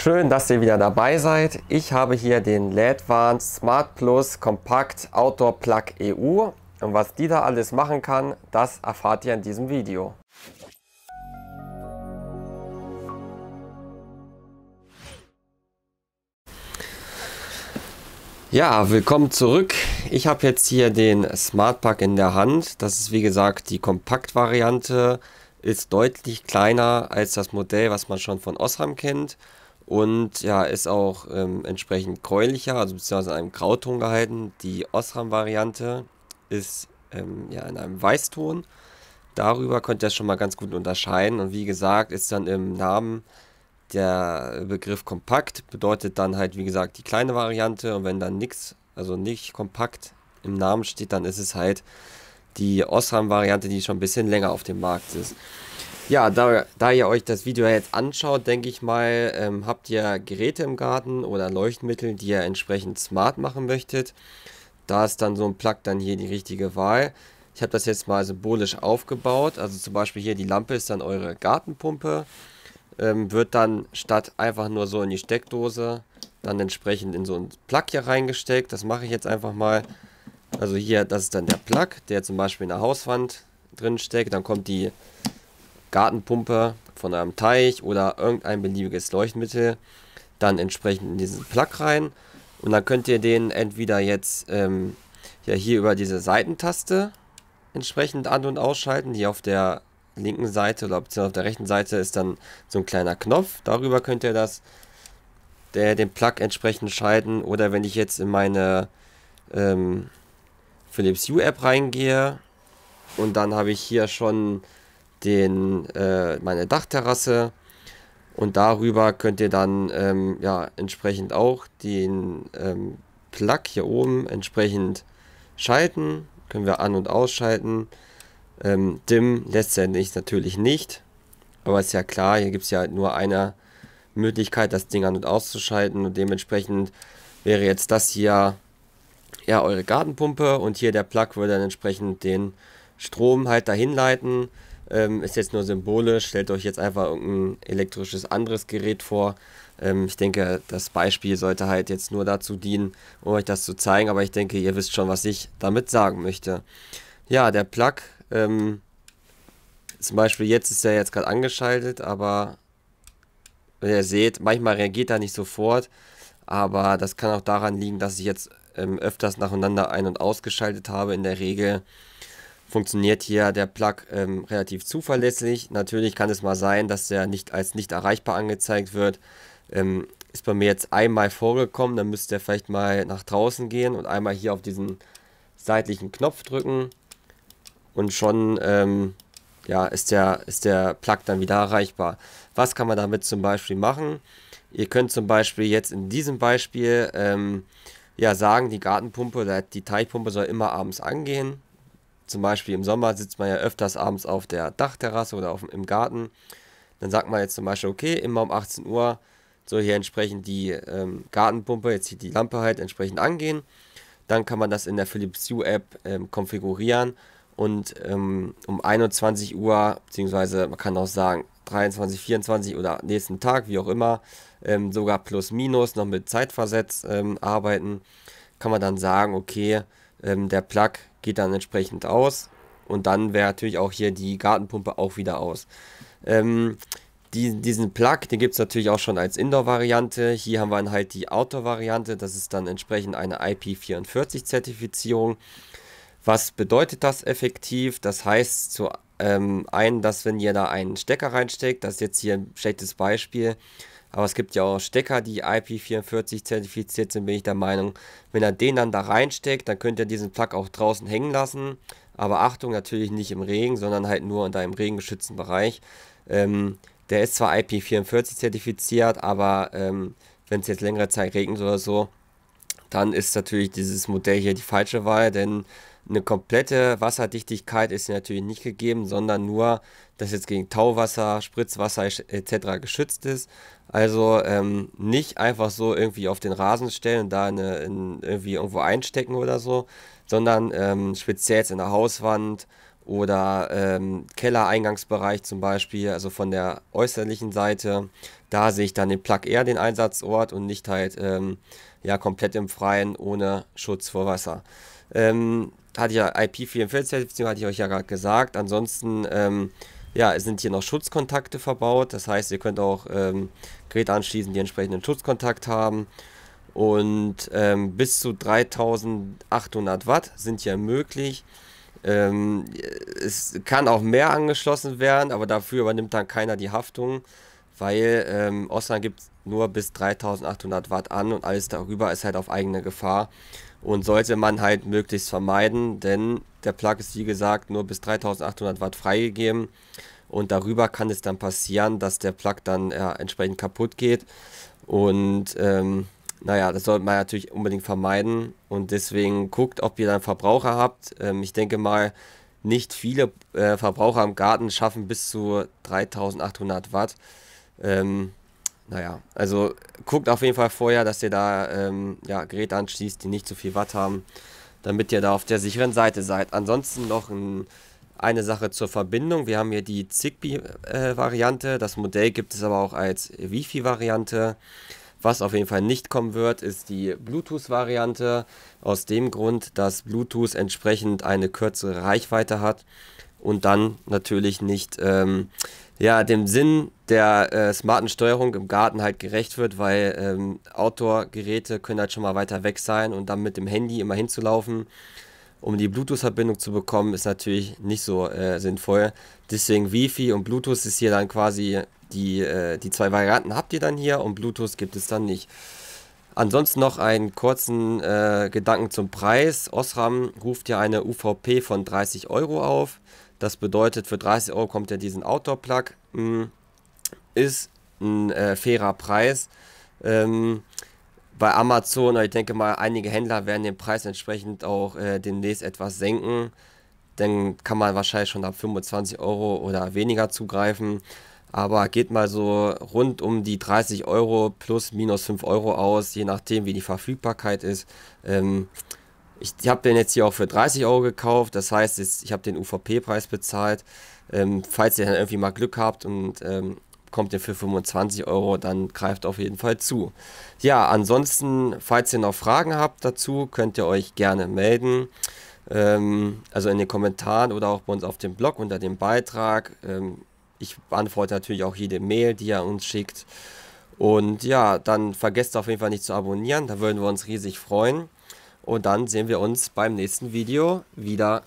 Schön, dass ihr wieder dabei seid. Ich habe hier den Ledvan Smart Plus Compact Outdoor Plug EU und was die da alles machen kann, das erfahrt ihr in diesem Video. Ja, willkommen zurück. Ich habe jetzt hier den Smart Pack in der Hand. Das ist wie gesagt die Kompakt-Variante, ist deutlich kleiner als das Modell, was man schon von Osram kennt und ja, ist auch ähm, entsprechend gräulicher, also beziehungsweise in einem Grauton gehalten. Die Osram-Variante ist ähm, ja in einem Weißton. Darüber könnt ihr das schon mal ganz gut unterscheiden. Und wie gesagt, ist dann im Namen der Begriff kompakt, bedeutet dann halt, wie gesagt, die kleine Variante. Und wenn dann nichts, also nicht kompakt im Namen steht, dann ist es halt die Osram-Variante, die schon ein bisschen länger auf dem Markt ist. Ja, da, da ihr euch das Video jetzt anschaut, denke ich mal, ähm, habt ihr Geräte im Garten oder Leuchtmittel, die ihr entsprechend smart machen möchtet. Da ist dann so ein Plug dann hier die richtige Wahl. Ich habe das jetzt mal symbolisch aufgebaut. Also zum Beispiel hier die Lampe ist dann eure Gartenpumpe. Ähm, wird dann statt einfach nur so in die Steckdose dann entsprechend in so ein Plug hier reingesteckt. Das mache ich jetzt einfach mal. Also hier, das ist dann der Plug, der zum Beispiel in der Hauswand drin steckt. Dann kommt die Gartenpumpe von einem Teich oder irgendein beliebiges Leuchtmittel dann entsprechend in diesen Plug rein. Und dann könnt ihr den entweder jetzt ähm, ja, hier über diese Seitentaste entsprechend an- und ausschalten. Hier auf der linken Seite oder auf der rechten Seite ist dann so ein kleiner Knopf. Darüber könnt ihr das, der, den Plug entsprechend schalten. Oder wenn ich jetzt in meine ähm, Philips Hue App reingehe und dann habe ich hier schon den, äh, meine Dachterrasse. Und darüber könnt ihr dann ähm, ja entsprechend auch den ähm, Plug hier oben entsprechend schalten. Können wir an- und ausschalten. Ähm, Dim letztendlich natürlich nicht. Aber ist ja klar, hier gibt es ja nur eine Möglichkeit, das Ding an- und auszuschalten. Und dementsprechend wäre jetzt das hier ja eure Gartenpumpe und hier der Plug würde dann entsprechend den Strom halt dahin leiten. Ähm, ist jetzt nur symbolisch. Stellt euch jetzt einfach irgendein elektrisches anderes Gerät vor. Ähm, ich denke, das Beispiel sollte halt jetzt nur dazu dienen, um euch das zu zeigen. Aber ich denke, ihr wisst schon, was ich damit sagen möchte. Ja, der Plug. Ähm, zum Beispiel jetzt ist er jetzt gerade angeschaltet, aber wenn ihr seht, manchmal reagiert er nicht sofort. Aber das kann auch daran liegen, dass ich jetzt ähm, öfters nacheinander ein- und ausgeschaltet habe. In der Regel funktioniert hier der Plug ähm, relativ zuverlässig. Natürlich kann es mal sein, dass er nicht als nicht erreichbar angezeigt wird. Ähm, ist bei mir jetzt einmal vorgekommen, dann müsste er vielleicht mal nach draußen gehen und einmal hier auf diesen seitlichen Knopf drücken und schon ähm, ja, ist, der, ist der Plug dann wieder erreichbar. Was kann man damit zum Beispiel machen? Ihr könnt zum Beispiel jetzt in diesem Beispiel ähm, ja, sagen, die Gartenpumpe oder die Teichpumpe soll immer abends angehen zum Beispiel im Sommer sitzt man ja öfters abends auf der Dachterrasse oder auf, im Garten. Dann sagt man jetzt zum Beispiel, okay, immer um 18 Uhr soll hier entsprechend die ähm, Gartenpumpe, jetzt hier die Lampe halt entsprechend angehen. Dann kann man das in der Philips Hue App ähm, konfigurieren und ähm, um 21 Uhr, beziehungsweise man kann auch sagen 23, 24 oder nächsten Tag, wie auch immer, ähm, sogar plus minus noch mit Zeitversetzt ähm, arbeiten, kann man dann sagen, okay, ähm, der Plug geht dann entsprechend aus und dann wäre natürlich auch hier die Gartenpumpe auch wieder aus. Ähm, die, diesen Plug, den gibt es natürlich auch schon als Indoor-Variante. Hier haben wir dann halt die Outdoor-Variante. Das ist dann entsprechend eine IP44-Zertifizierung. Was bedeutet das effektiv? Das heißt zu ähm, einen, dass wenn ihr da einen Stecker reinsteckt, das ist jetzt hier ein schlechtes Beispiel, aber es gibt ja auch Stecker, die IP44 zertifiziert sind, bin ich der Meinung. Wenn er den dann da reinsteckt, dann könnt ihr diesen Plug auch draußen hängen lassen. Aber Achtung, natürlich nicht im Regen, sondern halt nur in deinem regengeschützten Bereich. Ähm, der ist zwar IP44 zertifiziert, aber ähm, wenn es jetzt längere Zeit regnet oder so, dann ist natürlich dieses Modell hier die falsche Wahl, denn eine komplette Wasserdichtigkeit ist natürlich nicht gegeben, sondern nur, dass jetzt gegen Tauwasser, Spritzwasser etc. geschützt ist. Also ähm, nicht einfach so irgendwie auf den Rasen stellen und da eine, in, irgendwie irgendwo einstecken oder so, sondern ähm, speziell jetzt in der Hauswand oder ähm, Kellereingangsbereich zum Beispiel, also von der äußerlichen Seite, da sehe ich dann den Plug eher den Einsatzort und nicht halt ähm, ja komplett im Freien, ohne Schutz vor Wasser. Ähm, hatte ich ja IP44-Zertifizierung, hatte ich euch ja gerade gesagt. Ansonsten ähm, ja, sind hier noch Schutzkontakte verbaut. Das heißt, ihr könnt auch ähm, Geräte anschließen, die entsprechenden Schutzkontakt haben. Und ähm, bis zu 3800 Watt sind hier möglich. Ähm, es kann auch mehr angeschlossen werden, aber dafür übernimmt dann keiner die Haftung, weil ähm, Osram gibt nur bis 3800 Watt an und alles darüber ist halt auf eigene Gefahr und sollte man halt möglichst vermeiden, denn der Plug ist wie gesagt nur bis 3800 Watt freigegeben und darüber kann es dann passieren, dass der Plug dann ja, entsprechend kaputt geht und ähm, naja, das sollte man natürlich unbedingt vermeiden und deswegen guckt, ob ihr dann Verbraucher habt. Ähm, ich denke mal, nicht viele äh, Verbraucher im Garten schaffen bis zu 3800 Watt. Ähm, naja, also guckt auf jeden Fall vorher, dass ihr da ähm, ja, Geräte anschließt, die nicht zu viel Watt haben, damit ihr da auf der sicheren Seite seid. Ansonsten noch ein, eine Sache zur Verbindung. Wir haben hier die Zigbee-Variante. Äh, das Modell gibt es aber auch als Wi-Fi-Variante. Was auf jeden Fall nicht kommen wird, ist die Bluetooth-Variante. Aus dem Grund, dass Bluetooth entsprechend eine kürzere Reichweite hat und dann natürlich nicht ähm, ja, dem Sinn der äh, smarten Steuerung im Garten halt gerecht wird, weil ähm, Outdoor-Geräte können halt schon mal weiter weg sein und dann mit dem Handy immer hinzulaufen, um die Bluetooth-Verbindung zu bekommen, ist natürlich nicht so äh, sinnvoll. Deswegen Wi-Fi und Bluetooth ist hier dann quasi die, äh, die zwei Varianten habt ihr dann hier und Bluetooth gibt es dann nicht. Ansonsten noch einen kurzen äh, Gedanken zum Preis. Osram ruft ja eine UVP von 30 Euro auf. Das bedeutet, für 30 Euro kommt ja diesen Outdoor-Plug. Hm ist ein äh, fairer Preis. Ähm, bei Amazon, ich denke mal, einige Händler werden den Preis entsprechend auch äh, demnächst etwas senken. Dann kann man wahrscheinlich schon ab 25 Euro oder weniger zugreifen. Aber geht mal so rund um die 30 Euro plus minus 5 Euro aus, je nachdem, wie die Verfügbarkeit ist. Ähm, ich habe den jetzt hier auch für 30 Euro gekauft, das heißt, ich habe den UVP-Preis bezahlt. Ähm, falls ihr dann irgendwie mal Glück habt und ähm, kommt ihr für 25 Euro, dann greift auf jeden Fall zu. Ja, ansonsten, falls ihr noch Fragen habt dazu, könnt ihr euch gerne melden. Ähm, also in den Kommentaren oder auch bei uns auf dem Blog unter dem Beitrag. Ähm, ich beantworte natürlich auch jede Mail, die ihr uns schickt. Und ja, dann vergesst auf jeden Fall nicht zu abonnieren, da würden wir uns riesig freuen. Und dann sehen wir uns beim nächsten Video wieder.